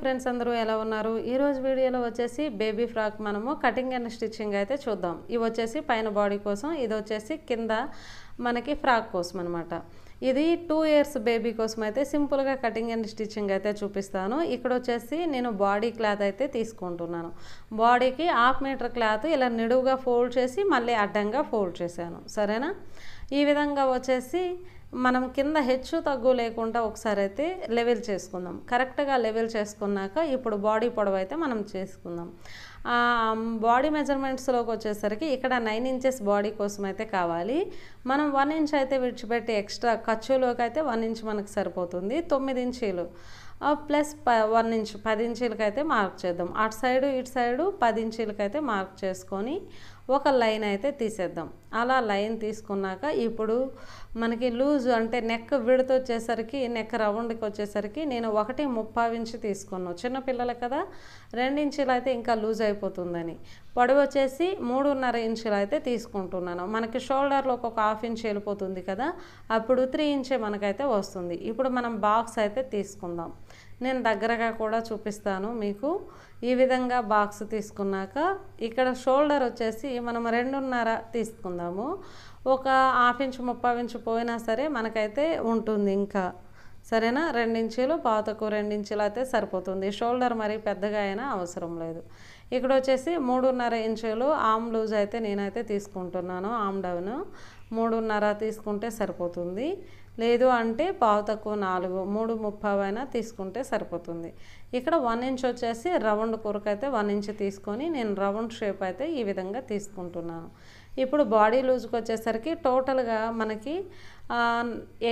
friends అందరూ ఎలా ఉన్నారు ఈరోజు వీడియోలో వచ్చేసి బేబీ ఫ్రాక్ మనము కటింగ్ అండ్ స్టిచ్చింగ్ అయితే చూద్దాం ఇవి వచ్చేసి పైన బాడీ కోసం ఇది వచ్చేసి కింద మనకి ఫ్రాక్ కోసం అనమాట ఇది టూ ఇయర్స్ బేబీ కోసం అయితే సింపుల్గా కటింగ్ అండ్ స్టిచ్చింగ్ అయితే చూపిస్తాను ఇక్కడ వచ్చేసి నేను బాడీ క్లాత్ అయితే తీసుకుంటున్నాను బాడీకి హాఫ్ మీటర్ క్లాత్ ఇలా నిడువుగా ఫోల్డ్ చేసి మళ్ళీ అడ్డంగా ఫోల్డ్ చేశాను సరేనా ఈ విధంగా వచ్చేసి మనం కింద హెచ్చు తగ్గు లేకుండా ఒకసారి అయితే లెవెల్ చేసుకుందాం కరెక్ట్గా లెవెల్ చేసుకున్నాక ఇప్పుడు బాడీ పొడవు అయితే మనం చేసుకుందాం బాడీ మెజర్మెంట్స్లోకి వచ్చేసరికి ఇక్కడ నైన్ ఇంచెస్ బాడీ కోసం అయితే కావాలి మనం వన్ ఇంచ్ అయితే విడిచిపెట్టి ఎక్స్ట్రా ఖర్చులోకి అయితే వన్ ఇంచ్ మనకు సరిపోతుంది తొమ్మిది ఇంచీలు ప్లస్ ప వన్ ఇంచ్ పది ఇంచీలకైతే మార్క్ చేద్దాం అటు సైడు ఇటు సైడు పది ఇంచీలకైతే మార్క్ చేసుకొని ఒక లైన్ అయితే తీసేద్దాం అలా లైన్ తీసుకున్నాక ఇప్పుడు మనకి లూజ్ అంటే నెక్ విడత వచ్చేసరికి నెక్ రౌండ్కి వచ్చేసరికి నేను ఒకటి ముప్పై ఇంచు తీసుకున్నాను చిన్నపిల్లలు కదా రెండించులు అయితే ఇంకా లూజ్ అయిపోతుందని పొడవు వచ్చేసి మూడున్నర ఇంచులు అయితే తీసుకుంటున్నాను మనకి షోల్డర్లో ఒక హాఫ్ ఇంచ్ వెళ్ళిపోతుంది కదా అప్పుడు త్రీ ఇంచే మనకైతే వస్తుంది ఇప్పుడు మనం బాక్స్ అయితే తీసుకుందాం నేను దగ్గరగా కూడా చూపిస్తాను మీకు ఈ విధంగా బాక్స్ తీసుకున్నాక ఇక్కడ షోల్డర్ వచ్చేసి మనం రెండున్నర తీసుకుందాము ఒక హాఫ్ ఇంచ్ ముప్పై ఇంచ్ పోయినా సరే మనకైతే ఉంటుంది ఇంకా సరేనా రెండించీలు పాతకు రెండించీలు అయితే సరిపోతుంది షోల్డర్ మరి పెద్దగా అయినా అవసరం లేదు ఇక్కడ వచ్చేసి మూడున్నర ఇంచులు ఆమ్ లూజ్ అయితే నేనైతే తీసుకుంటున్నాను ఆమ్ డౌన్ మూడున్నర తీసుకుంటే సరిపోతుంది లేదు అంటే పావు తక్కువ నాలుగు మూడు ముప్పావైనా తీసుకుంటే సరిపోతుంది ఇక్కడ వన్ ఇంచ్ వచ్చేసి రౌండ్ కొరకు అయితే వన్ ఇంచ్ తీసుకొని నేను రౌండ్ షేప్ అయితే ఈ విధంగా తీసుకుంటున్నాను ఇప్పుడు బాడీ లూజ్కి వచ్చేసరికి టోటల్గా మనకి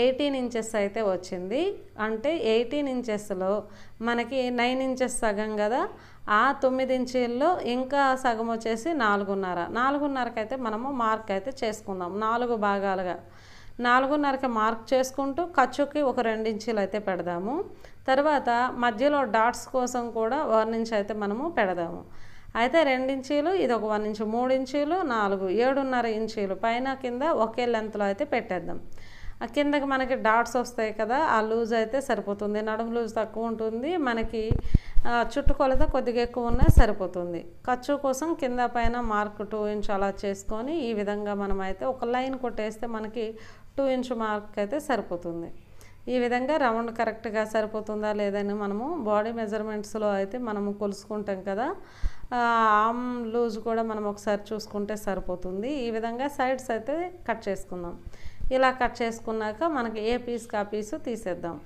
ఎయిటీన్ ఇంచెస్ అయితే వచ్చింది అంటే ఎయిటీన్ ఇంచెస్లో మనకి నైన్ ఇంచెస్ సగం కదా ఆ తొమ్మిది ఇంచీల్లో ఇంకా సగం వచ్చేసి నాలుగున్నర నాలుగున్నరకైతే మనము మార్క్ అయితే చేసుకుందాం నాలుగు భాగాలుగా నాలుగున్నరకి మార్క్ చేసుకుంటూ ఖర్చుకి ఒక రెండించీలు అయితే పెడదాము తర్వాత మధ్యలో డాట్స్ కోసం కూడా వన్ ఇంచ్ అయితే మనము పెడదాము అయితే రెండించీలు ఇది ఒక వన్ ఇంచు మూడు ఇంచీలు నాలుగు ఏడున్నర ఇంచీలు పైన కింద ఒకే లెంత్లో అయితే పెట్టేద్దాం కిందకి మనకి డాట్స్ వస్తాయి కదా ఆ లూజ్ అయితే సరిపోతుంది నడుము లూజ్ తక్కువ ఉంటుంది మనకి చుట్టుకొలత కొద్దిగా ఎక్కువ ఉన్నా సరిపోతుంది ఖర్చు కోసం కింద పైన మార్క్ టూ ఇంచ్ అలా చేసుకొని ఈ విధంగా మనం అయితే ఒక లైన్ కొట్టేస్తే మనకి టూ ఇంచ్ మార్క్ అయితే సరిపోతుంది ఈ విధంగా రౌండ్ కరెక్ట్గా సరిపోతుందా లేదని మనము బాడీ మెజర్మెంట్స్లో అయితే మనము కొలుసుకుంటాం కదా ఆమ్ లూజ్ కూడా మనం ఒకసారి చూసుకుంటే సరిపోతుంది ఈ విధంగా సైడ్స్ అయితే కట్ చేసుకుందాం ఇలా కట్ చేసుకున్నాక మనకి ఏ పీస్ ఆ పీసు తీసేద్దాం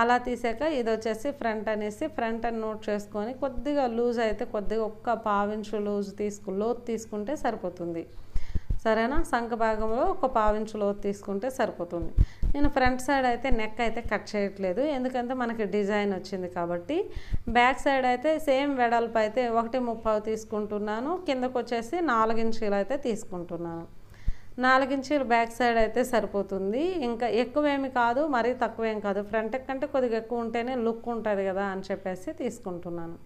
అలా తీసాక ఇది వచ్చేసి ఫ్రంట్ అనేసి ఫ్రంట్ అని నోట్ చేసుకొని కొద్దిగా లూజ్ అయితే కొద్దిగా ఒక్క పావించు లూజ్ తీసుకు లోతు తీసుకుంటే సరిపోతుంది సరేనా సంఖ భాగంలో ఒక పావించు లోతు తీసుకుంటే సరిపోతుంది నేను ఫ్రంట్ సైడ్ అయితే నెక్ అయితే కట్ చేయట్లేదు ఎందుకంటే మనకి డిజైన్ వచ్చింది కాబట్టి బ్యాక్ సైడ్ అయితే సేమ్ వెడల్పు అయితే ఒకటి ముప్పావు తీసుకుంటున్నాను కిందకు వచ్చేసి నాలుగు ఇంచులు అయితే తీసుకుంటున్నాను నాలుగించీలు బ్యాక్ సైడ్ అయితే సరిపోతుంది ఇంకా ఎక్కువేమి కాదు మరీ తక్కువేం కాదు ఫ్రంట్ కంటే కొద్దిగా ఎక్కువ ఉంటేనే లుక్ ఉంటుంది కదా అని చెప్పేసి తీసుకుంటున్నాను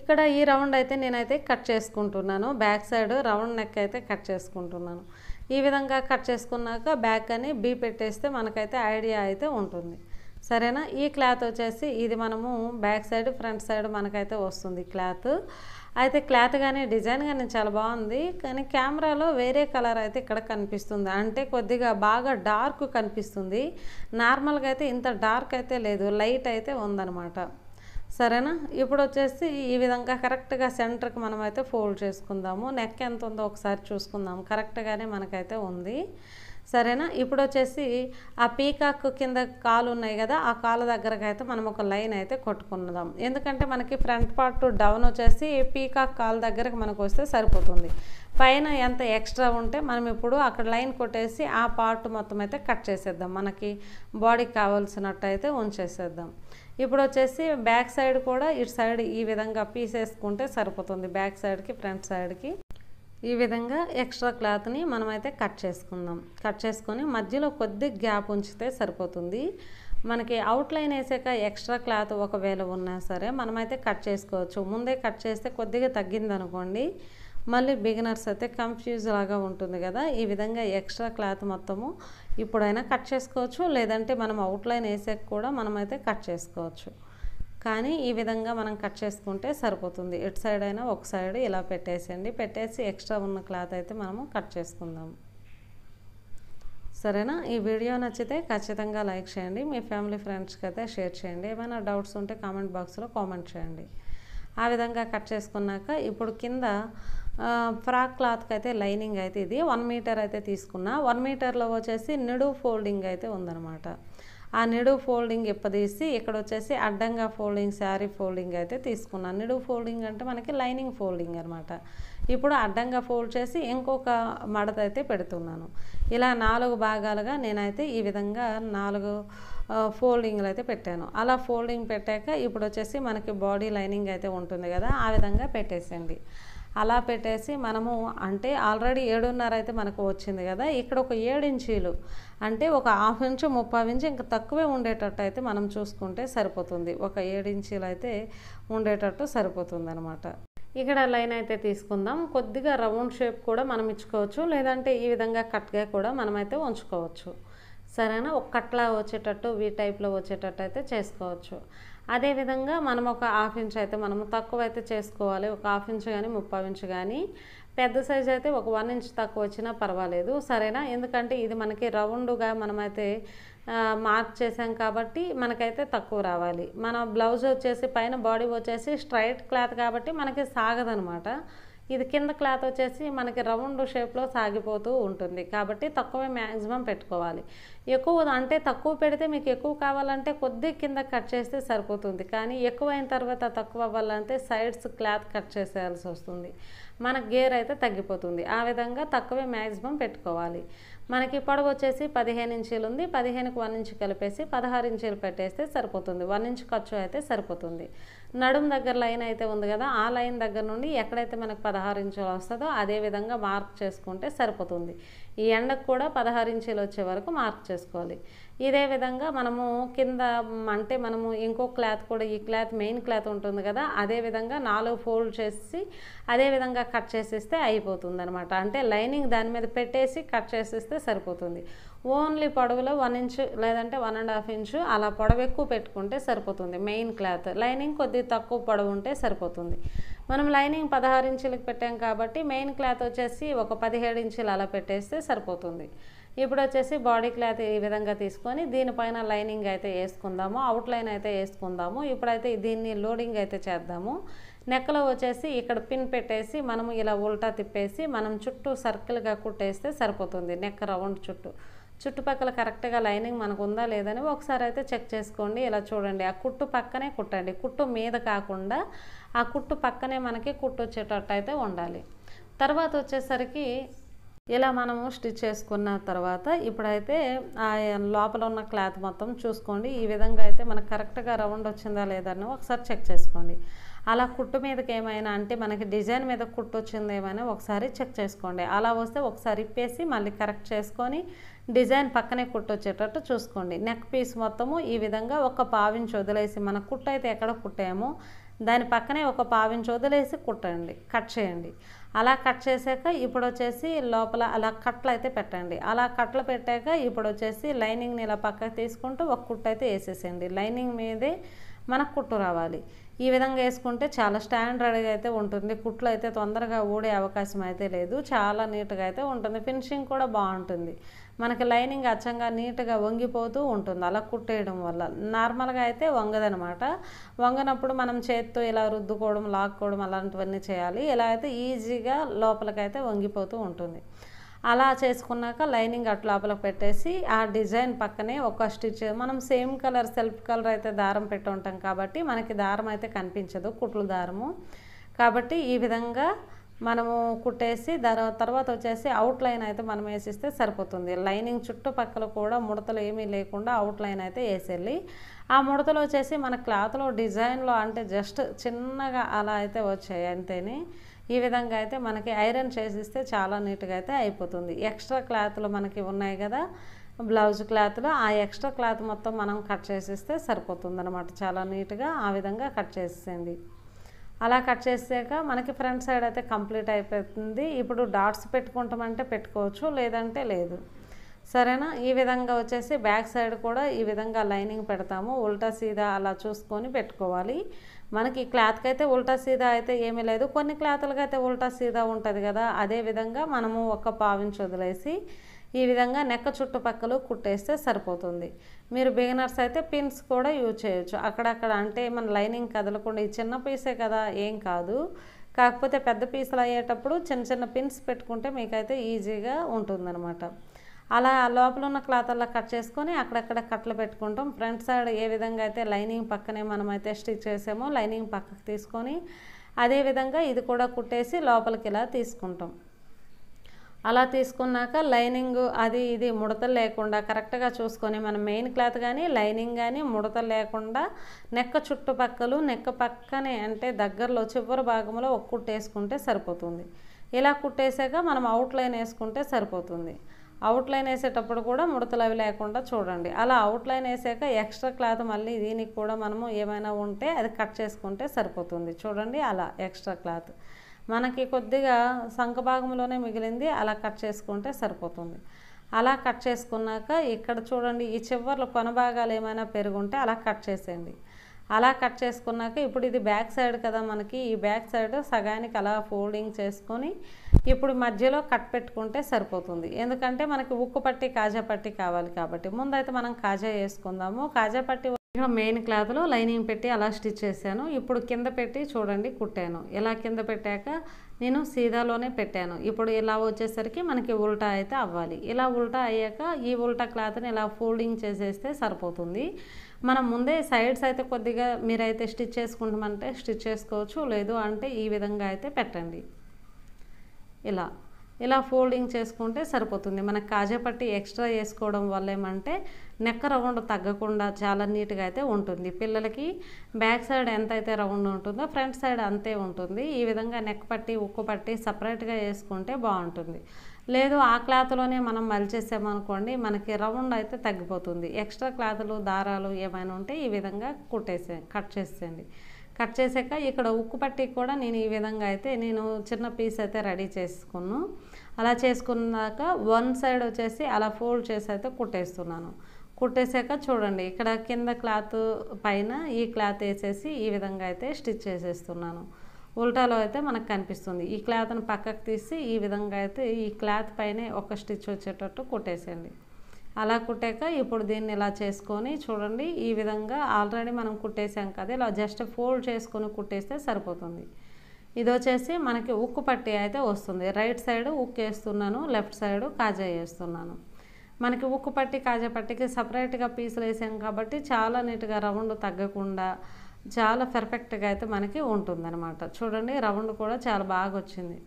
ఇక్కడ ఈ రౌండ్ అయితే నేనైతే కట్ చేసుకుంటున్నాను బ్యాక్ సైడ్ రౌండ్ నెక్ అయితే కట్ చేసుకుంటున్నాను ఈ విధంగా కట్ చేసుకున్నాక బ్యాక్ అని బీ పెట్టేస్తే మనకైతే ఐడియా అయితే ఉంటుంది సరేనా ఈ క్లాత్ వచ్చేసి ఇది మనము బ్యాక్ సైడ్ ఫ్రంట్ సైడ్ మనకైతే వస్తుంది క్లాత్ అయితే క్లాత్ కానీ డిజైన్ కానీ చాలా బాగుంది కానీ కెమెరాలో వేరే కలర్ అయితే ఇక్కడ కనిపిస్తుంది అంటే కొద్దిగా బాగా డార్క్ కనిపిస్తుంది నార్మల్గా అయితే ఇంత డార్క్ అయితే లేదు లైట్ అయితే ఉందన్నమాట సరేనా ఇప్పుడు వచ్చేసి ఈ విధంగా కరెక్ట్గా సెంటర్కి మనమైతే ఫోల్డ్ చేసుకుందాము నెక్ ఎంత ఉందో ఒకసారి చూసుకుందాము కరెక్ట్గానే మనకైతే ఉంది సరేనా ఇప్పుడు వచ్చేసి ఆ పీకాక్ కింద కాలు ఉన్నాయి కదా ఆ కాలు దగ్గరకు అయితే మనం ఒక లైన్ అయితే కొట్టుకున్నదాం ఎందుకంటే మనకి ఫ్రంట్ పార్ట్ డౌన్ వచ్చేసి పీకాక్ కాలు దగ్గరకు మనకు వస్తే సరిపోతుంది పైన ఎంత ఎక్స్ట్రా ఉంటే మనం ఇప్పుడు అక్కడ లైన్ కొట్టేసి ఆ పార్ట్ మొత్తం అయితే కట్ చేసేద్దాం మనకి బాడీకి కావాల్సినట్టు అయితే ఉంచేసేద్దాం ఇప్పుడు వచ్చేసి బ్యాక్ సైడ్ కూడా ఇటు సైడ్ ఈ విధంగా పీసేసుకుంటే సరిపోతుంది బ్యాక్ సైడ్కి ఫ్రంట్ సైడ్కి ఈ విధంగా ఎక్స్ట్రా క్లాత్ని మనమైతే కట్ చేసుకుందాం కట్ చేసుకొని మధ్యలో కొద్ది గ్యాప్ ఉంచితే సరిపోతుంది మనకి అవుట్లైన్ వేసాక ఎక్స్ట్రా క్లాత్ ఒకవేళ ఉన్నా సరే మనమైతే కట్ చేసుకోవచ్చు ముందే కట్ చేస్తే కొద్దిగా తగ్గింది అనుకోండి మళ్ళీ బిగినర్స్ అయితే కన్ఫ్యూజ్ లాగా ఉంటుంది కదా ఈ విధంగా ఎక్స్ట్రా క్లాత్ మొత్తము ఇప్పుడైనా కట్ చేసుకోవచ్చు లేదంటే మనం అవుట్లైన్ వేసాక కూడా మనమైతే కట్ చేసుకోవచ్చు కానీ ఈ విధంగా మనం కట్ చేసుకుంటే సరిపోతుంది ఎటు సైడ్ అయినా ఒక సైడ్ ఇలా పెట్టేసేయండి పెట్టేసి ఎక్స్ట్రా ఉన్న క్లాత్ అయితే మనము కట్ చేసుకుందాం సరేనా ఈ వీడియో నచ్చితే ఖచ్చితంగా లైక్ చేయండి మీ ఫ్యామిలీ ఫ్రెండ్స్కి అయితే షేర్ చేయండి ఏమైనా డౌట్స్ ఉంటే కామెంట్ బాక్స్లో కామెంట్ చేయండి ఆ విధంగా కట్ చేసుకున్నాక ఇప్పుడు కింద ఫ్రాక్ క్లాత్కి అయితే లైనింగ్ అయితే ఇది వన్ మీటర్ అయితే తీసుకున్నా వన్ మీటర్లో వచ్చేసి నిడు ఫోల్డింగ్ అయితే ఉందన్నమాట ఆ నిడు ఫోల్డింగ్ ఇప్పదీసి ఇక్కడ వచ్చేసి అడ్డంగా ఫోల్డింగ్ శారీ ఫోల్డింగ్ అయితే తీసుకున్నాను నిడు ఫోల్డింగ్ అంటే మనకి లైనింగ్ ఫోల్డింగ్ అనమాట ఇప్పుడు అడ్డంగా ఫోల్డ్ చేసి ఇంకొక మడత అయితే పెడుతున్నాను ఇలా నాలుగు భాగాలుగా నేనైతే ఈ విధంగా నాలుగు ఫోల్డింగ్లు అయితే పెట్టాను అలా ఫోల్డింగ్ పెట్టాక ఇప్పుడు వచ్చేసి మనకి బాడీ లైనింగ్ అయితే ఉంటుంది కదా ఆ విధంగా పెట్టేసండి అలా పెట్టేసి మనము అంటే ఆల్రెడీ ఏడున్నర అయితే మనకు వచ్చింది కదా ఇక్కడ ఒక ఇంచీలు అంటే ఒక హాఫ్ ఇంచు ముప్పై ఇంచు ఇంకా తక్కువే ఉండేటట్టు అయితే మనం చూసుకుంటే సరిపోతుంది ఒక ఇంచీలు అయితే ఉండేటట్టు సరిపోతుంది అనమాట ఇక్కడ లైన్ అయితే తీసుకుందాం కొద్దిగా రౌండ్ షేప్ కూడా మనం ఇచ్చుకోవచ్చు లేదంటే ఈ విధంగా కట్గా కూడా మనమైతే ఉంచుకోవచ్చు సరేనా కట్లా వచ్చేటట్టు వీ టైప్లో వచ్చేటట్టు అయితే చేసుకోవచ్చు అదేవిధంగా మనం ఒక హాఫ్ ఇంచ్ అయితే మనము తక్కువ అయితే చేసుకోవాలి ఒక హాఫ్ ఇంచ్ కానీ ముప్పై ఇంచ్ కానీ పెద్ద సైజ్ అయితే ఒక వన్ ఇంచ్ తక్కువ వచ్చినా పర్వాలేదు సరేనా ఎందుకంటే ఇది మనకి రౌండ్గా మనమైతే మార్క్ చేసాం కాబట్టి మనకైతే తక్కువ రావాలి మన బ్లౌజ్ వచ్చేసి పైన బాడీ వచ్చేసి స్ట్రైట్ క్లాత్ కాబట్టి మనకి సాగదనమాట ఇది కింద క్లాత్ వచ్చేసి మనకి రౌండ్ షేప్లో సాగిపోతూ ఉంటుంది కాబట్టి తక్కువే మ్యాక్సిమం పెట్టుకోవాలి ఎక్కువ అంటే తక్కువ పెడితే మీకు ఎక్కువ కావాలంటే కొద్ది కింద కట్ చేస్తే సరిపోతుంది కానీ ఎక్కువైన తర్వాత తక్కువ అవ్వాలంటే సైడ్స్ క్లాత్ కట్ చేసేయాల్సి వస్తుంది మనకు గేర్ అయితే తగ్గిపోతుంది ఆ విధంగా తక్కువే మ్యాక్సిమం పెట్టుకోవాలి మనకి పొడవు వచ్చేసి పదిహేను ఇంచీలు ఉంది పదిహేనుకు వన్ ఇంచు కలిపేసి పదహారు ఇంచీలు పెట్టేస్తే సరిపోతుంది వన్ ఇంచు ఖర్చు అయితే సరిపోతుంది నడుము దగ్గర లైన్ అయితే ఉంది కదా ఆ లైన్ దగ్గర నుండి ఎక్కడైతే మనకు పదహారు ఇంచులు వస్తుందో అదే విధంగా మార్క్ చేసుకుంటే సరిపోతుంది ఈ ఎండకు కూడా పదహారు ఇంచీలు వచ్చే వరకు మార్క్ చేసుకోవాలి ఇదే విధంగా మనము కింద అంటే మనము ఇంకో క్లాత్ కూడా ఈ క్లాత్ మెయిన్ క్లాత్ ఉంటుంది కదా అదే విధంగా నాలుగు ఫోల్డ్ చేసి అదే విధంగా కట్ చేసేస్తే అయిపోతుంది అనమాట అంటే లైనింగ్ దాని మీద పెట్టేసి కట్ చేసేస్తే సరిపోతుంది ఓన్లీ పొడవులో వన్ ఇంచ్ లేదంటే వన్ అండ్ హాఫ్ ఇంచు అలా పొడవు ఎక్కువ పెట్టుకుంటే సరిపోతుంది మెయిన్ క్లాత్ లైనింగ్ కొద్దిగా తక్కువ పొడవు ఉంటే సరిపోతుంది మనం లైనింగ్ పదహారు ఇంచులకు పెట్టాం కాబట్టి మెయిన్ క్లాత్ వచ్చేసి ఒక పదిహేడు ఇంచులు అలా పెట్టేస్తే సరిపోతుంది ఇప్పుడు వచ్చేసి బాడీ క్లాత్ ఈ విధంగా తీసుకొని దీనిపైన లైనింగ్ అయితే వేసుకుందాము అవుట్ లైన్ అయితే వేసుకుందాము ఇప్పుడైతే దీన్ని లోడింగ్ అయితే చేద్దాము నెక్కలో వచ్చేసి ఇక్కడ పిన్ పెట్టేసి మనం ఇలా ఉల్టా తిప్పేసి మనం చుట్టూ సర్కిల్గా కుట్టేస్తే సరిపోతుంది నెక్ రౌండ్ చుట్టూ చుట్టుపక్కల కరెక్ట్గా లైనింగ్ మనకు ఉందా లేదని ఒకసారి అయితే చెక్ చేసుకోండి ఇలా చూడండి ఆ కుట్టు పక్కనే కుట్టండి కుట్టు మీద కాకుండా ఆ కుట్టు పక్కనే మనకి కుట్టు వచ్చేటట్టు అయితే ఉండాలి తర్వాత వచ్చేసరికి ఇలా మనము స్టిచ్ చేసుకున్న తర్వాత ఇప్పుడైతే ఆ లోపల ఉన్న క్లాత్ మొత్తం చూసుకోండి ఈ విధంగా అయితే మనకు కరెక్ట్గా రౌండ్ వచ్చిందా లేదని ఒకసారి చెక్ చేసుకోండి అలా కుట్టు మీదకి ఏమైనా అంటే మనకి డిజైన్ మీద కుట్టు ఏమైనా ఒకసారి చెక్ చేసుకోండి అలా వస్తే ఒకసారి ఇప్పేసి మళ్ళీ కరెక్ట్ చేసుకొని డిజైన్ పక్కనే కుట్టు వచ్చేటట్టు చూసుకోండి నెక్ పీస్ మొత్తము ఈ విధంగా ఒక పావించి వదిలేసి మన కుట్టు అయితే ఎక్కడ కుట్టామో దాని పక్కనే ఒక పావించి వదిలేసి కుట్టండి కట్ చేయండి అలా కట్ చేసాక ఇప్పుడు వచ్చేసి లోపల అలా కట్లు అయితే పెట్టండి అలా కట్లు పెట్టాక ఇప్పుడు వచ్చేసి లైనింగ్ని ఇలా పక్కకు తీసుకుంటూ ఒక కుట్టు అయితే వేసేసేయండి లైనింగ్ మీదే మనకు కుట్టు రావాలి ఈ విధంగా వేసుకుంటే చాలా స్టాండర్డ్గా అయితే ఉంటుంది కుట్లు అయితే తొందరగా ఊడే అవకాశం అయితే లేదు చాలా నీట్గా అయితే ఉంటుంది ఫినిషింగ్ కూడా బాగుంటుంది మనకి లైనింగ్ అచ్చంగా నీట్గా వంగిపోతూ ఉంటుంది అలా కుట్టేయడం వల్ల నార్మల్గా అయితే వంగదనమాట వంగనప్పుడు మనం చేత్తో ఇలా రుద్దుకోవడం లాక్కోవడం అలాంటివన్నీ చేయాలి ఇలా అయితే ఈజీగా లోపలికైతే వంగిపోతూ ఉంటుంది అలా చేసుకున్నాక లైనింగ్ అటు లోపలకి పెట్టేసి ఆ డిజైన్ పక్కనే ఒక స్టిచ్ మనం సేమ్ కలర్ సెల్ఫ్ కలర్ అయితే దారం పెట్టి ఉంటాం కాబట్టి మనకి దారం అయితే కనిపించదు కుట్లు దారము కాబట్టి ఈ విధంగా మనము కుట్టేసి దాని తర్వాత వచ్చేసి అవుట్ లైన్ అయితే మనం వేసిస్తే సరిపోతుంది లైనింగ్ చుట్టుపక్కల కూడా ముడతలు ఏమీ లేకుండా అవుట్ లైన్ అయితే వేసేళ్ళి ఆ ముడతలు వచ్చేసి మన క్లాత్లో డిజైన్లో అంటే జస్ట్ చిన్నగా అలా అయితే వచ్చాయి అంతేని ఈ విధంగా అయితే మనకి ఐరన్ చేసిస్తే చాలా నీట్గా అయితే అయిపోతుంది ఎక్స్ట్రా క్లాత్లు మనకి ఉన్నాయి కదా బ్లౌజ్ క్లాత్లో ఆ ఎక్స్ట్రా క్లాత్ మొత్తం మనం కట్ చేసిస్తే సరిపోతుంది అనమాట చాలా నీట్గా ఆ విధంగా కట్ చేసేయండి అలా కట్ చేసాక మనకి ఫ్రంట్ సైడ్ అయితే కంప్లీట్ అయిపోతుంది ఇప్పుడు డాట్స్ పెట్టుకుంటామంటే పెట్టుకోవచ్చు లేదంటే లేదు సరేనా ఈ విధంగా వచ్చేసి బ్యాక్ సైడ్ కూడా ఈ విధంగా లైనింగ్ పెడతాము ఉల్టా సీదా అలా చూసుకొని పెట్టుకోవాలి మనకి క్లాత్కి అయితే ఉల్టా సీదా అయితే ఏమీ లేదు కొన్ని క్లాత్లకి అయితే ఉల్టా సీదా ఉంటుంది కదా అదే విధంగా మనము ఒక్క పావించి వదిలేసి ఈ విధంగా నెక్క చుట్టుపక్కల కుట్టేస్తే సరిపోతుంది మీరు బిగినర్స్ అయితే పిన్స్ కూడా యూజ్ చేయొచ్చు అక్కడక్కడ అంటే మన లైనింగ్ కదలకుండా ఈ చిన్న పీసే కదా ఏం కాదు కాకపోతే పెద్ద పీసులు అయ్యేటప్పుడు చిన్న చిన్న పిన్స్ పెట్టుకుంటే మీకైతే ఈజీగా ఉంటుందన్నమాట అలా లోపల ఉన్న క్లాత్ అలా కట్ చేసుకొని అక్కడక్కడ కట్లు పెట్టుకుంటాం ఫ్రంట్ సైడ్ ఏ విధంగా అయితే లైనింగ్ పక్కనే మనమైతే స్టిచ్ చేసామో లైనింగ్ పక్కకు తీసుకొని అదేవిధంగా ఇది కూడా కుట్టేసి లోపలికి ఇలా తీసుకుంటాం అలా తీసుకున్నాక లైనింగ్ అది ఇది ముడతలు లేకుండా కరెక్ట్గా చూసుకొని మనం మెయిన్ క్లాత్ కానీ లైనింగ్ కానీ ముడత లేకుండా నెక్క చుట్టుపక్కలు నెక్క పక్కనే అంటే దగ్గరలో చివరి భాగంలో ఒక కుట్టేసుకుంటే సరిపోతుంది ఇలా కుట్టేసాక మనం అవుట్ లైన్ వేసుకుంటే సరిపోతుంది అవుట్ లైన్ వేసేటప్పుడు కూడా ముడతలు అవి లేకుండా చూడండి అలా అవుట్ లైన్ వేసాక ఎక్స్ట్రా క్లాత్ మళ్ళీ దీనికి కూడా మనము ఏమైనా ఉంటే అది కట్ చేసుకుంటే సరిపోతుంది చూడండి అలా ఎక్స్ట్రా క్లాత్ మనకి కొద్దిగా సంఖ భాగంలోనే మిగిలింది అలా కట్ చేసుకుంటే సరిపోతుంది అలా కట్ చేసుకున్నాక ఇక్కడ చూడండి ఈ చివర్లో కొన భాగాలు ఏమైనా పెరుగుంటే అలా కట్ చేసేయండి అలా కట్ చేసుకున్నాక ఇప్పుడు ఇది బ్యాక్ సైడ్ కదా మనకి ఈ బ్యాక్ సైడ్ సగానికి అలా ఫోల్డింగ్ చేసుకొని ఇప్పుడు మధ్యలో కట్ పెట్టుకుంటే సరిపోతుంది ఎందుకంటే మనకి ఉక్కు పట్టి కాజా పట్టి కావాలి కాబట్టి ముందైతే మనం కాజా వేసుకుందాము కాజా పట్టి ఇక్కడ మెయిన్ క్లాత్లో లైనింగ్ పెట్టి అలా స్టిచ్ చేశాను ఇప్పుడు కింద పెట్టి చూడండి కుట్టాను ఇలా కింద పెట్టాక నేను సీదాలోనే పెట్టాను ఇప్పుడు ఇలా వచ్చేసరికి మనకి ఉల్టా అయితే అవ్వాలి ఇలా ఉల్టా అయ్యాక ఈ ఉల్టా క్లాత్ని ఇలా ఫోల్డింగ్ చేసేస్తే సరిపోతుంది మనం ముందే సైడ్స్ అయితే కొద్దిగా మీరైతే స్టిచ్ చేసుకుంటామంటే స్టిచ్ చేసుకోవచ్చు లేదు అంటే ఈ విధంగా అయితే పెట్టండి ఇలా ఇలా ఫోల్డింగ్ చేసుకుంటే సరిపోతుంది మనకు కాజాపట్టి ఎక్స్ట్రా వేసుకోవడం వల్ల ఏమంటే నెక్క రౌండ్ తగ్గకుండా చాలా నీట్గా అయితే ఉంటుంది పిల్లలకి బ్యాక్ సైడ్ ఎంత అయితే రౌండ్ ఉంటుందో ఫ్రంట్ సైడ్ అంతే ఉంటుంది ఈ విధంగా నెక్ పట్టి ఉక్కు పట్టి సపరేట్గా వేసుకుంటే బాగుంటుంది లేదు ఆ క్లాత్లోనే మనం మలిచేసామనుకోండి మనకి రౌండ్ అయితే తగ్గిపోతుంది ఎక్స్ట్రా క్లాతులు దారాలు ఏమైనా ఉంటే ఈ విధంగా కుట్టేసే కట్ చేసేయండి కట్ చేసాక ఇక్కడ ఉక్కు పట్టి కూడా నేను ఈ విధంగా అయితే నేను చిన్న పీస్ అయితే రెడీ చేసుకున్నాను అలా చేసుకున్నాక వన్ సైడ్ వచ్చేసి అలా ఫోల్డ్ చేసి అయితే కుట్టేస్తున్నాను కుట్టేసాక చూడండి ఇక్కడ కింద క్లాత్ పైన ఈ క్లాత్ వేసేసి ఈ విధంగా అయితే స్టిచ్ చేసేస్తున్నాను ఉల్టాలో అయితే మనకు కనిపిస్తుంది ఈ క్లాత్ను పక్కకు తీసి ఈ విధంగా అయితే ఈ క్లాత్ పైనే ఒక స్టిచ్ వచ్చేటట్టు కుట్టేసేయండి అలా కుట్టాక ఇప్పుడు దీన్ని ఇలా చేసుకొని చూడండి ఈ విధంగా ఆల్రెడీ మనం కుట్టేసాం కదా ఇలా జస్ట్ ఫోల్డ్ చేసుకొని కుట్టేస్తే సరిపోతుంది ఇది వచ్చేసి మనకి ఉక్కు పట్టి అయితే వస్తుంది రైట్ సైడ్ ఉక్కు వేస్తున్నాను లెఫ్ట్ సైడ్ కాజా వేస్తున్నాను మనకి ఉక్కు పట్టి కాజా పట్టికి సపరేట్గా పీసులు వేసాం కాబట్టి చాలా నీట్గా రౌండ్ తగ్గకుండా చాలా పెర్ఫెక్ట్గా అయితే మనకి ఉంటుందన్నమాట చూడండి రౌండ్ కూడా చాలా బాగా వచ్చింది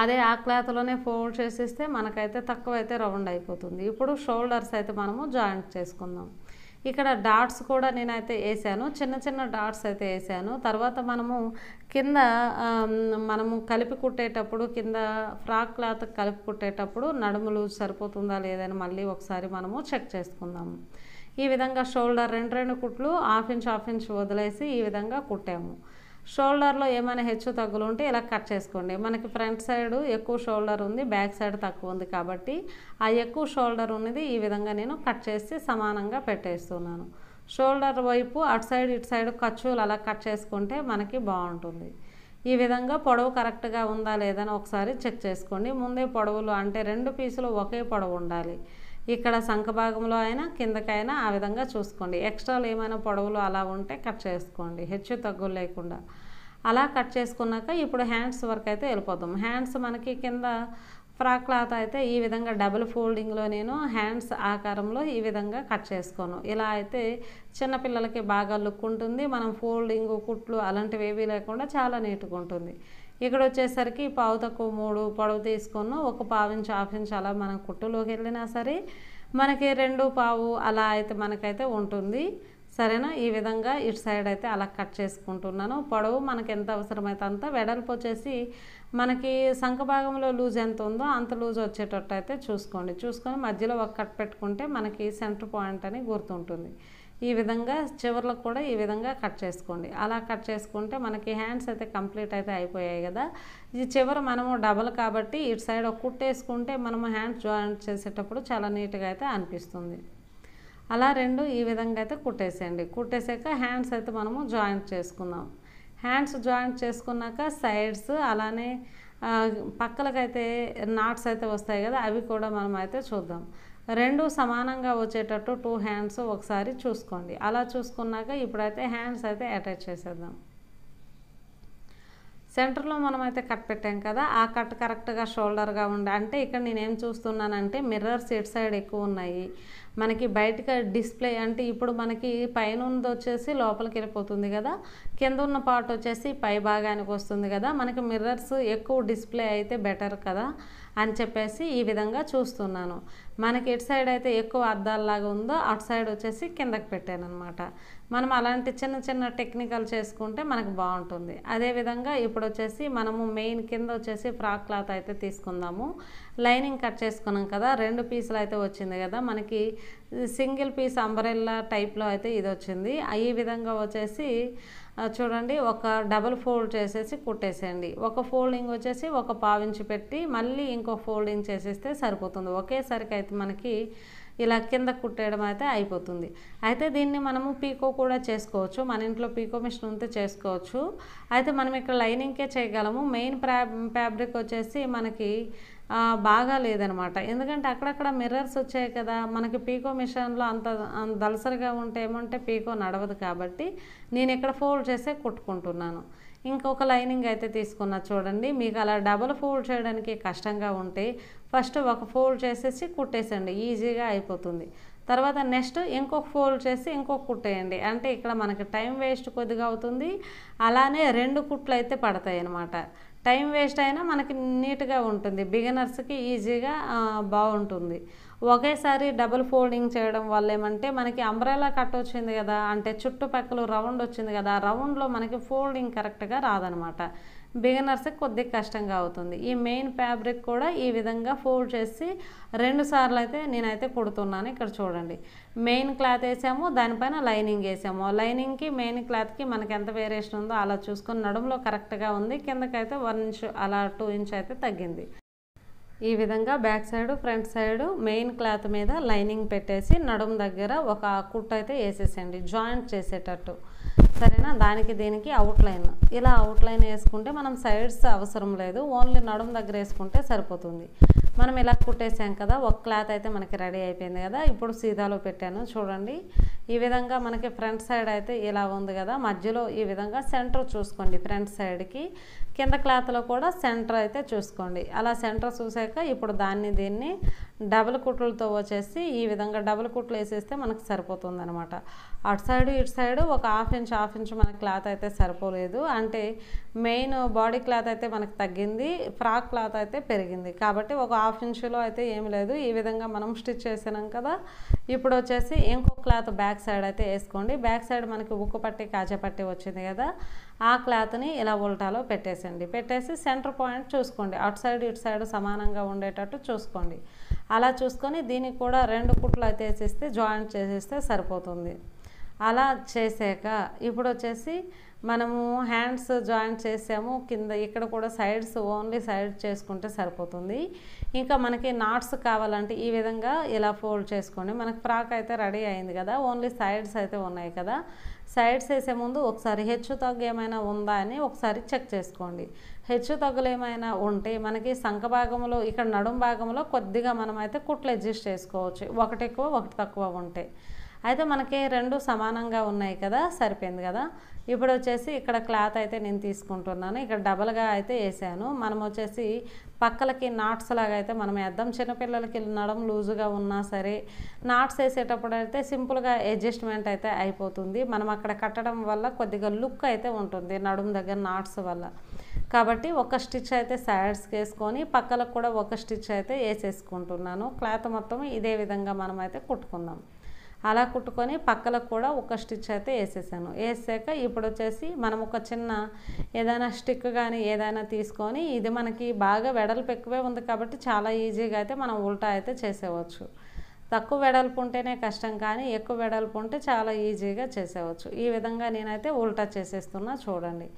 అదే ఆ క్లాత్లోనే ఫోల్డ్ చేసిస్తే మనకైతే తక్కువైతే రౌండ్ అయిపోతుంది ఇప్పుడు షోల్డర్స్ అయితే మనము జాయింట్ చేసుకుందాం ఇక్కడ డాట్స్ కూడా నేనైతే వేసాను చిన్న చిన్న డాట్స్ అయితే వేసాను తర్వాత మనము కింద మనము కలిపి కుట్టేటప్పుడు కింద ఫ్రాక్ క్లాత్ కలిపి కుట్టేటప్పుడు నడుములు సరిపోతుందా లేదని మళ్ళీ ఒకసారి మనము చెక్ చేసుకుందాము ఈ విధంగా షోల్డర్ రెండు రెండు కుట్లు హాఫ్ ఇంచ్ హాఫ్ ఇంచ్ వదిలేసి ఈ విధంగా కుట్టాము షోల్డర్లో ఏమైనా హెచ్చు తగ్గులు ఉంటే ఇలా కట్ చేసుకోండి మనకి ఫ్రంట్ సైడ్ ఎక్కువ షోల్డర్ ఉంది బ్యాక్ సైడ్ తక్కువ ఉంది కాబట్టి ఆ ఎక్కువ షోల్డర్ ఉన్నది ఈ విధంగా నేను కట్ చేసి సమానంగా పెట్టేస్తున్నాను షోల్డర్ వైపు అటు సైడ్ ఇటు సైడ్ ఖర్చులు అలా కట్ చేసుకుంటే మనకి బాగుంటుంది ఈ విధంగా పొడవు కరెక్ట్గా ఉందా లేదని ఒకసారి చెక్ చేసుకోండి ముందే పొడవులు అంటే రెండు పీసులు ఒకే పొడవు ఉండాలి ఇక్కడ సంఖ భాగంలో అయినా కిందకైనా ఆ విధంగా చూసుకోండి ఎక్స్ట్రాలు ఏమైనా పొడవులు అలా ఉంటే కట్ చేసుకోండి హెచ్చు తగ్గులు లేకుండా అలా కట్ చేసుకున్నాక ఇప్పుడు హ్యాండ్స్ వర్క్ అయితే వెళ్ళిపోతాం హ్యాండ్స్ మనకి కింద ఫ్రాక్ క్లాత్ అయితే ఈ విధంగా డబుల్ ఫోల్డింగ్లో నేను హ్యాండ్స్ ఆకారంలో ఈ విధంగా కట్ చేసుకోను ఇలా అయితే చిన్నపిల్లలకి బాగా లుక్ ఉంటుంది మనం ఫోల్డింగ్ కుట్లు అలాంటివి ఏవీ లేకుండా చాలా నీట్గా ఉంటుంది ఇక్కడ వచ్చేసరికి పావు తక్కువ మూడు పొడవు తీసుకున్న ఒక పావు ఇంచు హాఫ్ ఇంచు అలా మనం కుట్టులోకి వెళ్ళినా సరే మనకి రెండు పావు అలా అయితే మనకైతే ఉంటుంది సరేనా ఈ విధంగా ఇటు సైడ్ అయితే అలా కట్ చేసుకుంటున్నాను పొడవు మనకి ఎంత అవసరమైతే అంత వెడల్పు వచ్చేసి మనకి సంఖ భాగంలో లూజ్ ఎంత ఉందో అంత లూజ్ వచ్చేటట్టు అయితే చూసుకోండి చూసుకొని మధ్యలో ఒక కట్ పెట్టుకుంటే మనకి సెంటర్ పాయింట్ అని గుర్తుంటుంది ఈ విధంగా చివర్లకు కూడా ఈ విధంగా కట్ చేసుకోండి అలా కట్ చేసుకుంటే మనకి హ్యాండ్స్ అయితే కంప్లీట్ అయితే అయిపోయాయి కదా ఈ చివరి మనము డబల్ కాబట్టి ఇటు సైడ్ ఒక కుట్టేసుకుంటే మనము హ్యాండ్స్ జాయింట్ చేసేటప్పుడు చాలా నీట్గా అయితే అనిపిస్తుంది అలా రెండు ఈ విధంగా అయితే కుట్టేసేయండి కుట్టేసాక హ్యాండ్స్ అయితే మనము జాయింట్ చేసుకుందాం హ్యాండ్స్ జాయింట్ చేసుకున్నాక సైడ్స్ అలానే పక్కలకైతే నాట్స్ అయితే వస్తాయి కదా అవి కూడా మనం అయితే చూద్దాం రెండు సమానంగా వచ్చేటట్టు టూ హ్యాండ్స్ ఒకసారి చూసుకోండి అలా చూసుకున్నాక ఇప్పుడైతే హ్యాండ్స్ అయితే అటాచ్ చేసేద్దాం సెంటర్లో మనం అయితే కట్ పెట్టాం కదా ఆ కట్ కరెక్ట్గా షోల్డర్గా ఉండే అంటే ఇక్కడ నేనేం చూస్తున్నానంటే మిర్రర్స్ ఇటు సైడ్ ఎక్కువ ఉన్నాయి మనకి బయటగా డిస్ప్లే అంటే ఇప్పుడు మనకి పైన ఉంది వచ్చేసి లోపలికి వెళ్ళిపోతుంది కదా కింద ఉన్న పార్ట్ వచ్చేసి పై భాగానికి వస్తుంది కదా మనకి మిర్రర్స్ ఎక్కువ డిస్ప్లే అయితే బెటర్ కదా అని చెప్పేసి ఈ విధంగా చూస్తున్నాను మనకి ఇటు సైడ్ అయితే ఎక్కువ అద్దాల్లాగా ఉందో అటు సైడ్ వచ్చేసి కిందకి పెట్టాను అనమాట మనం అలాంటి చిన్న చిన్న టెక్నికల్ చేసుకుంటే మనకు బాగుంటుంది అదేవిధంగా ఇప్పుడు వచ్చేసి మనము మెయిన్ కింద వచ్చేసి ఫ్రాక్ క్లాత్ అయితే తీసుకుందాము లైనింగ్ కట్ చేసుకున్నాం కదా రెండు పీసులు అయితే వచ్చింది కదా మనకి సింగిల్ పీస్ అంబరెల్లా టైప్లో అయితే ఇది వచ్చింది ఈ విధంగా వచ్చేసి చూడండి ఒక డబుల్ ఫోల్డ్ చేసేసి కుట్టేసేయండి ఒక ఫోల్డింగ్ వచ్చేసి ఒక పావించి పెట్టి మళ్ళీ ఇంకో ఫోల్డింగ్ చేసేస్తే సరిపోతుంది ఒకేసరికి అయితే మనకి ఇలా కింద కుట్టేయడం అయితే అయిపోతుంది అయితే దీన్ని మనము పీకో కూడా చేసుకోవచ్చు మన ఇంట్లో పీకో మిషన్ ఉంటే చేసుకోవచ్చు అయితే మనం ఇక్కడ లైనింగ్కే చేయగలము మెయిన్ ఫ్యాబ్రిక్ వచ్చేసి మనకి బాగా లేదనమాట ఎందుకంటే అక్కడక్కడ మిర్రర్స్ వచ్చాయి కదా మనకి పీకో మిషన్లో అంత దలసరిగా ఉంటే ఏమంటే పీకో నడవదు కాబట్టి నేను ఇక్కడ ఫోల్డ్ చేసే కుట్టుకుంటున్నాను ఇంకొక లైనింగ్ అయితే తీసుకున్నా చూడండి మీకు అలా డబుల్ ఫోల్డ్ చేయడానికి కష్టంగా ఉంటే ఫస్ట్ ఒక ఫోల్డ్ చేసేసి కుట్టేసండి ఈజీగా అయిపోతుంది తర్వాత నెక్స్ట్ ఇంకొక ఫోల్డ్ చేసి ఇంకొక కుట్టేయండి అంటే ఇక్కడ మనకి టైం వేస్ట్ కొద్దిగా అవుతుంది అలానే రెండు కుట్లు అయితే పడతాయి అన్నమాట టైం వేస్ట్ అయినా మనకి నీట్గా ఉంటుంది బిగినర్స్కి ఈజీగా బాగుంటుంది ఒకేసారి డబుల్ ఫోల్డింగ్ చేయడం వల్ల ఏమంటే మనకి అంబ్రెలా కట్ వచ్చింది కదా అంటే చుట్టుపక్కల రౌండ్ వచ్చింది కదా ఆ రౌండ్లో మనకి ఫోల్డింగ్ కరెక్ట్గా రాదనమాట బిగినర్స్కి కొద్దిగా కష్టంగా అవుతుంది ఈ మెయిన్ ఫ్యాబ్రిక్ కూడా ఈ విధంగా ఫోల్డ్ చేసి రెండు సార్లు అయితే నేనైతే కుడుతున్నాను ఇక్కడ చూడండి మెయిన్ క్లాత్ వేసాము దానిపైన లైనింగ్ వేసాము లైనింగ్కి మెయిన్ క్లాత్కి మనకి ఎంత వేరియేషన్ ఉందో అలా చూసుకుని నడుములో కరెక్ట్గా ఉంది కిందకైతే వన్ ఇంచ్ అలా టూ ఇంచ్ అయితే తగ్గింది ఈ విధంగా back side front side main cloth మీద లైనింగ్ పెట్టేసి నడుము దగ్గర ఒక కుట్ అయితే వేసేసేయండి జాయింట్ చేసేటట్టు సరేనా దానికి దీనికి అవుట్లైన్ ఇలా అవుట్లైన్ వేసుకుంటే మనం సైడ్స్ అవసరం లేదు ఓన్లీ నడుము దగ్గర వేసుకుంటే సరిపోతుంది మనం ఇలా కుట్టేసాం కదా ఒక క్లాత్ అయితే మనకి రెడీ అయిపోయింది కదా ఇప్పుడు సీదాలో పెట్టాను చూడండి ఈ విధంగా మనకి ఫ్రంట్ సైడ్ అయితే ఇలా ఉంది కదా మధ్యలో ఈ విధంగా సెంటర్ చూసుకోండి ఫ్రంట్ సైడ్కి కింద క్లాత్లో కూడా సెంటర్ అయితే చూసుకోండి అలా సెంటర్ చూసాక ఇప్పుడు దాన్ని దీన్ని డబుల్ కుట్లతో వచ్చేసి ఈ విధంగా డబుల్ కుట్లు వేసేస్తే మనకు సరిపోతుంది అనమాట అటు సైడ్ ఇటు సైడ్ ఒక హాఫ్ ఇంచ్ హాఫ్ ఇంచ్ మనకు క్లాత్ అయితే సరిపోలేదు అంటే మెయిన్ బాడీ క్లాత్ అయితే మనకు తగ్గింది ఫ్రాక్ క్లాత్ అయితే పెరిగింది కాబట్టి ఒక హాఫ్ ఇంచులో అయితే ఏం లేదు ఈ విధంగా మనం స్టిచ్ చేసినాం కదా ఇప్పుడు వచ్చేసి ఇంకో క్లాత్ బ్యాక్ సైడ్ అయితే వేసుకోండి బ్యాక్ సైడ్ మనకి ఉక్కు పట్టి కాజపట్టి వచ్చింది కదా ఆ క్లాత్ని ఇలా ఉల్టాలో పెట్టేసండి పెట్టేసి సెంటర్ పాయింట్ చూసుకోండి అటు సైడ్ ఇటు సైడ్ సమానంగా ఉండేటట్టు చూసుకోండి అలా చూసుకొని దీనికి కూడా రెండు కుట్లు అయితే వేసేస్తే జాయింట్ చేసేస్తే సరిపోతుంది అలా చేసాక ఇప్పుడు వచ్చేసి మనము హ్యాండ్స్ జాయిన్ చేసాము కింద ఇక్కడ కూడా సైడ్స్ ఓన్లీ సైడ్ చేసుకుంటే సరిపోతుంది ఇంకా మనకి నాట్స్ కావాలంటే ఈ విధంగా ఇలా ఫోల్డ్ చేసుకోండి మనకి ఫ్రాక్ అయితే రెడీ అయింది కదా ఓన్లీ సైడ్స్ అయితే ఉన్నాయి కదా సైడ్స్ వేసే ముందు ఒకసారి హెచ్చు తగ్గు ఏమైనా ఉందా అని ఒకసారి చెక్ చేసుకోండి హెచ్చు తగ్గులు ఏమైనా ఉంటే మనకి సంఖ భాగంలో ఇక్కడ నడుం భాగంలో కొద్దిగా మనమైతే కుట్లు అడ్జస్ట్ చేసుకోవచ్చు ఒకటి ఎక్కువ ఒకటి తక్కువ ఉంటే అయితే మనకి రెండు సమానంగా ఉన్నాయి కదా సరిపోయింది కదా ఇప్పుడు వచ్చేసి ఇక్కడ క్లాత్ అయితే నేను తీసుకుంటున్నాను ఇక్కడ డబల్గా అయితే వేసాను మనం వచ్చేసి పక్కలకి నాట్స్ లాగా అయితే మనం వేద్దాం చిన్నపిల్లలకి నడం లూజుగా ఉన్నా సరే నాట్స్ వేసేటప్పుడు అయితే సింపుల్గా అడ్జస్ట్మెంట్ అయితే అయిపోతుంది మనం అక్కడ కట్టడం వల్ల కొద్దిగా లుక్ అయితే ఉంటుంది నడుము దగ్గర నాట్స్ వల్ల కాబట్టి ఒక స్టిచ్ అయితే సైడ్స్కి వేసుకొని పక్కలకు కూడా ఒక స్టిచ్ అయితే వేసేసుకుంటున్నాను క్లాత్ మొత్తం ఇదే విధంగా మనం అయితే కుట్టుకుందాం అలా కుట్టుకొని పక్కలకు కూడా ఒక స్టిచ్ అయితే వేసేసాను వేసాక ఇప్పుడు వచ్చేసి మనం ఒక చిన్న ఏదైనా స్టిక్ కానీ ఏదైనా తీసుకొని ఇది మనకి బాగా వెడల్పు ఎక్కువే ఉంది కాబట్టి చాలా ఈజీగా అయితే మనం ఉల్టా అయితే చేసేవచ్చు తక్కువ వెడల్పు ఉంటేనే కష్టం కానీ ఎక్కువ వెడల్పు ఉంటే చాలా ఈజీగా చేసేవచ్చు ఈ విధంగా నేనైతే ఉల్టా చేసేస్తున్నా చూడండి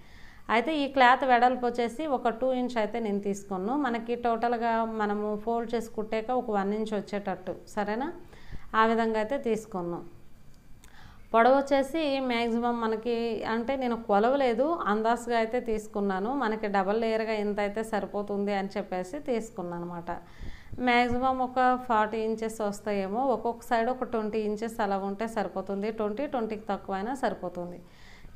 అయితే ఈ క్లాత్ వెడల్పు వచ్చేసి ఒక టూ ఇంచ్ అయితే నేను తీసుకున్నాను మనకి టోటల్గా మనము ఫోల్డ్ చేసి కుట్టాక ఒక వన్ ఇంచ్ వచ్చేటట్టు సరేనా ఆ విధంగా అయితే తీసుకున్నాం పొడవు వచ్చేసి మ్యాక్సిమం మనకి అంటే నేను కొలవలేదు అందాసుగా అయితే తీసుకున్నాను మనకి డబల్ లేయర్గా ఇంత అయితే సరిపోతుంది అని చెప్పేసి తీసుకున్నాను అనమాట మ్యాక్సిమం ఒక ఫార్టీ ఇంచెస్ వస్తాయేమో ఒక్కొక్క సైడ్ ఒక ట్వంటీ ఇంచెస్ అలా ఉంటే సరిపోతుంది ట్వంటీ ట్వంటీకి తక్కువైనా సరిపోతుంది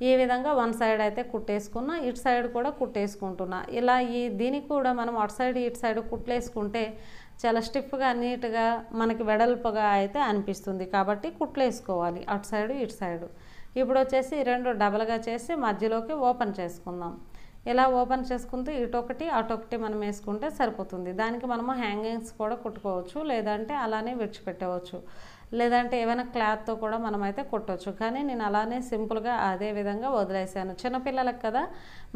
ఈ విధంగా వన్ సైడ్ అయితే కుట్టేసుకున్నా ఇటు సైడ్ కూడా కుట్టేసుకుంటున్నా ఇలా ఈ దీనికి కూడా మనం అటు సైడ్ ఇటు సైడ్ కుట్లేసుకుంటే చాలా స్టిఫ్గా నీట్గా మనకి వెడల్పుగా అయితే అనిపిస్తుంది కాబట్టి కుట్లేసుకోవాలి అటు సైడు ఇటు సైడు ఇప్పుడు వచ్చేసి రెండు డబల్గా చేసి మధ్యలోకి ఓపెన్ చేసుకుందాం ఇలా ఓపెన్ చేసుకుంటూ ఇటొకటి అటొకటి మనం వేసుకుంటే సరిపోతుంది దానికి మనము హ్యాంగింగ్స్ కూడా కుట్టుకోవచ్చు లేదంటే అలానే విడిచిపెట్టవచ్చు లేదంటే ఏమైనా క్లాత్తో కూడా మనమైతే కొట్టవచ్చు కానీ నేను అలానే సింపుల్గా అదే విధంగా వదిలేసాను చిన్నపిల్లలకు కదా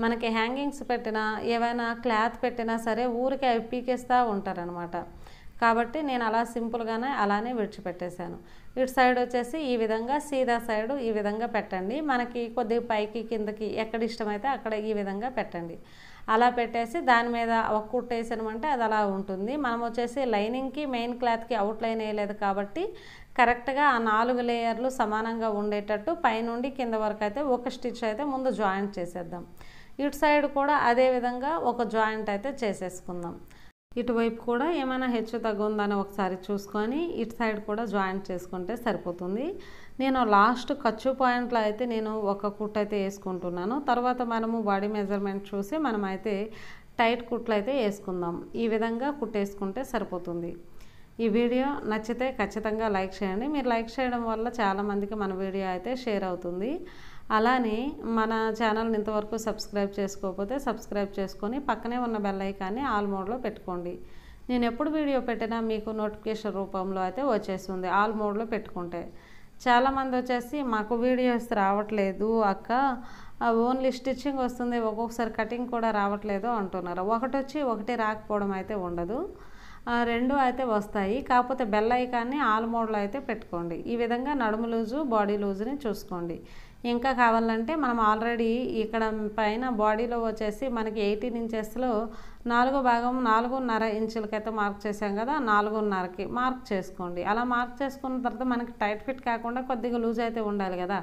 మనకి హ్యాంగింగ్స్ పెట్టినా ఏవైనా క్లాత్ పెట్టినా సరే ఊరికి అవి పీకేస్తూ ఉంటారనమాట కాబట్టి నేను అలా సింపుల్గానే అలానే విడిచిపెట్టేశాను ఇటు సైడ్ వచ్చేసి ఈ విధంగా సీదా సైడ్ ఈ విధంగా పెట్టండి మనకి కొద్దిగా పైకి కిందకి ఎక్కడ ఇష్టమైతే అక్కడ ఈ విధంగా పెట్టండి అలా పెట్టేసి దాని మీద ఒక కుట్టేసామంటే అది అలా ఉంటుంది మనం వచ్చేసి లైనింగ్కి మెయిన్ క్లాత్కి అవుట్ లైన్ వేయలేదు కాబట్టి కరెక్ట్గా ఆ నాలుగు లేయర్లు సమానంగా ఉండేటట్టు పైనుండి కింద వరకు అయితే ఒక స్టిచ్ అయితే ముందు జాయింట్ చేసేద్దాం ఇటు సైడ్ కూడా అదే విధంగా ఒక జాయింట్ అయితే చేసేసుకుందాం ఇటువైపు కూడా ఏమైనా హెచ్చు తగ్గుందని ఒకసారి చూసుకొని ఇటు సైడ్ కూడా జాయింట్ చేసుకుంటే సరిపోతుంది నేను లాస్ట్ ఖర్చు పాయింట్లో అయితే నేను ఒక కుట్ అయితే వేసుకుంటున్నాను తర్వాత మనము బాడీ మెజర్మెంట్ చూసి మనమైతే టైట్ కుట్లు అయితే వేసుకుందాం ఈ విధంగా కుట్టేసుకుంటే సరిపోతుంది ఈ వీడియో నచ్చితే ఖచ్చితంగా లైక్ చేయండి మీరు లైక్ చేయడం వల్ల చాలామందికి మన వీడియో అయితే షేర్ అవుతుంది అలానే మన ఛానల్ని ఇంతవరకు సబ్స్క్రైబ్ చేసుకోకపోతే సబ్స్క్రైబ్ చేసుకొని పక్కనే ఉన్న బెల్ ఐకాన్ని ఆల్ మోడ్లో పెట్టుకోండి నేను ఎప్పుడు వీడియో పెట్టినా మీకు నోటిఫికేషన్ రూపంలో అయితే వచ్చేస్తుంది ఆల్ మోడ్లో పెట్టుకుంటే చాలామంది వచ్చేసి మాకు వీడియోస్ రావట్లేదు అక్క ఓన్లీ స్టిచ్చింగ్ వస్తుంది ఒక్కొక్కసారి కటింగ్ కూడా రావట్లేదు అంటున్నారు ఒకటి వచ్చి ఒకటి రాకపోవడం అయితే ఉండదు రెండు అయితే వస్తాయి కాకపోతే కానీ ఆలమోడలు అయితే పెట్టుకోండి ఈ విధంగా నడుము లూజు బాడీ లూజుని చూసుకోండి ఇంకా కావాలంటే మనం ఆల్రెడీ ఇక్కడ పైన బాడీలో వచ్చేసి మనకి ఎయిటీన్ ఇంచెస్లో నాలుగో భాగం నాలుగున్నర ఇంచులకైతే మార్క్ చేసాం కదా నాలుగున్నరకి మార్క్ చేసుకోండి అలా మార్క్ చేసుకున్న తర్వాత మనకి టైట్ ఫిట్ కాకుండా కొద్దిగా లూజ్ అయితే ఉండాలి కదా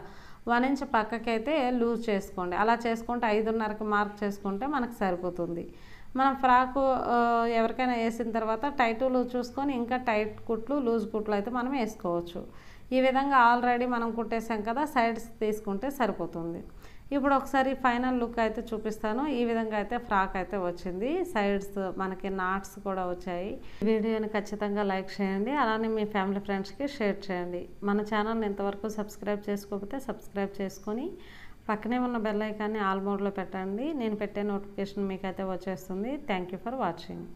వన్ ఇంచ్ పక్కకైతే లూజ్ చేసుకోండి అలా చేసుకుంటే ఐదున్నరకి మార్క్ చేసుకుంటే మనకు సరిపోతుంది మనం ఫ్రాకు ఎవరికైనా వేసిన తర్వాత టైటులు చూసుకొని ఇంకా టైట్ కుట్లు లూజ్ కుట్లు అయితే మనం వేసుకోవచ్చు ఈ విధంగా ఆల్రెడీ మనం కుట్టేసాం కదా సైడ్స్ తీసుకుంటే సరిపోతుంది ఇప్పుడు ఒకసారి ఫైనల్ లుక్ అయితే చూపిస్తాను ఈ విధంగా అయితే ఫ్రాక్ అయితే వచ్చింది సైడ్స్ మనకి నాట్స్ కూడా వచ్చాయి వీడియోని ఖచ్చితంగా లైక్ చేయండి అలానే మీ ఫ్యామిలీ ఫ్రెండ్స్కి షేర్ చేయండి మన ఛానల్ని ఇంతవరకు సబ్స్క్రైబ్ చేసుకోకపోతే సబ్స్క్రైబ్ చేసుకొని పక్కనే ఉన్న బెల్ ఐకాన్ని ఆల్ మోడ్లో పెట్టండి నేను పెట్టే నోటిఫికేషన్ మీకైతే వచ్చేస్తుంది థ్యాంక్ యూ ఫర్ వాచింగ్